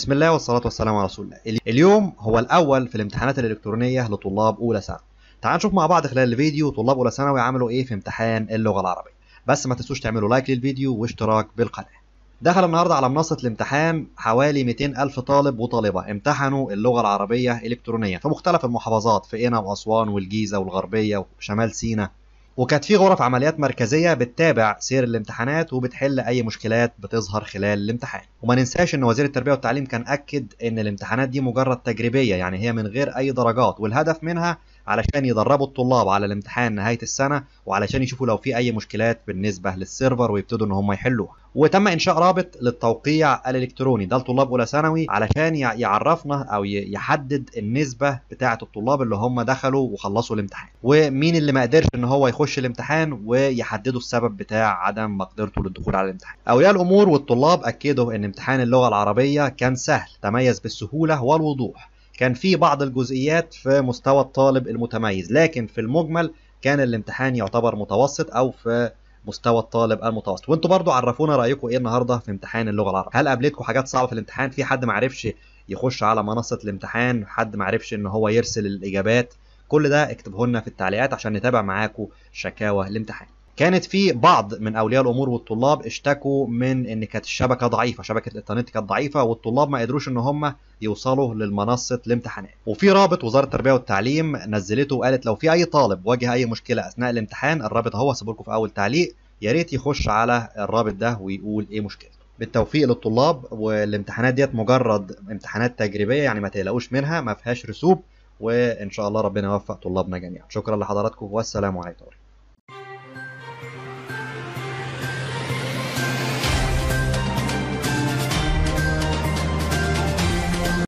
بسم الله والصلاة والسلام على رسول الله اليوم هو الأول في الامتحانات الإلكترونية لطلاب أولى ثانوي تعالوا نشوف مع بعض خلال الفيديو طلاب أولى ثانوي عملوا إيه في امتحان اللغة العربية بس ما تنسوش تعملوا لايك للفيديو واشتراك بالقناة دخل النهارده على منصة الامتحان حوالي 200 ألف طالب وطالبة امتحنوا اللغة العربية إلكترونيا في مختلف المحافظات في قنا وأسوان والجيزة والغربية وشمال سينا وكانت في غرف عمليات مركزية بتتابع سير الامتحانات وبتحل أي مشكلات بتظهر خلال الامتحان وما ننساش إن وزير التربية والتعليم كان أكد إن الامتحانات دي مجرد تجريبية يعني هي من غير أي درجات والهدف منها علشان يدربوا الطلاب على الامتحان نهايه السنه وعلشان يشوفوا لو في اي مشكلات بالنسبه للسيرفر ويبتدوا ان هم يحلوها وتم انشاء رابط للتوقيع الالكتروني ده لطلاب اولى ثانوي علشان يعرفنا او يحدد النسبه بتاعه الطلاب اللي هم دخلوا وخلصوا الامتحان ومين اللي ما قدرش ان هو يخش الامتحان ويحددوا السبب بتاع عدم مقدرته للدخول على الامتحان اولياء الامور والطلاب اكدوا ان امتحان اللغه العربيه كان سهل تميز بالسهوله والوضوح كان في بعض الجزئيات في مستوى الطالب المتميز لكن في المجمل كان الامتحان يعتبر متوسط او في مستوى الطالب المتوسط وانتوا برضو عرفونا رايكم ايه النهارده في امتحان اللغه العربيه هل قابلتكم حاجات صعبه في الامتحان في حد ما عرفش يخش على منصه الامتحان حد ما عرفش ان هو يرسل الاجابات كل ده اكتبه لنا في التعليقات عشان نتابع معاكم شكاوى الامتحان كانت في بعض من اولياء الامور والطلاب اشتكوا من ان كانت الشبكه ضعيفه شبكه الانترنت كانت ضعيفه والطلاب ما قدروش ان هم يوصلوا للمنصه الامتحانات وفي رابط وزاره التربيه والتعليم نزلته وقالت لو في اي طالب واجه اي مشكله اثناء الامتحان الرابط اهو هسيبه لكم في اول تعليق يا ريت يخش على الرابط ده ويقول ايه مشكلته بالتوفيق للطلاب والامتحانات ديت مجرد امتحانات تجريبيه يعني ما تقلقوش منها ما فيهاش رسوب وان شاء الله ربنا يوفق طلابنا جميعا شكرا لحضراتكم والسلام عليكم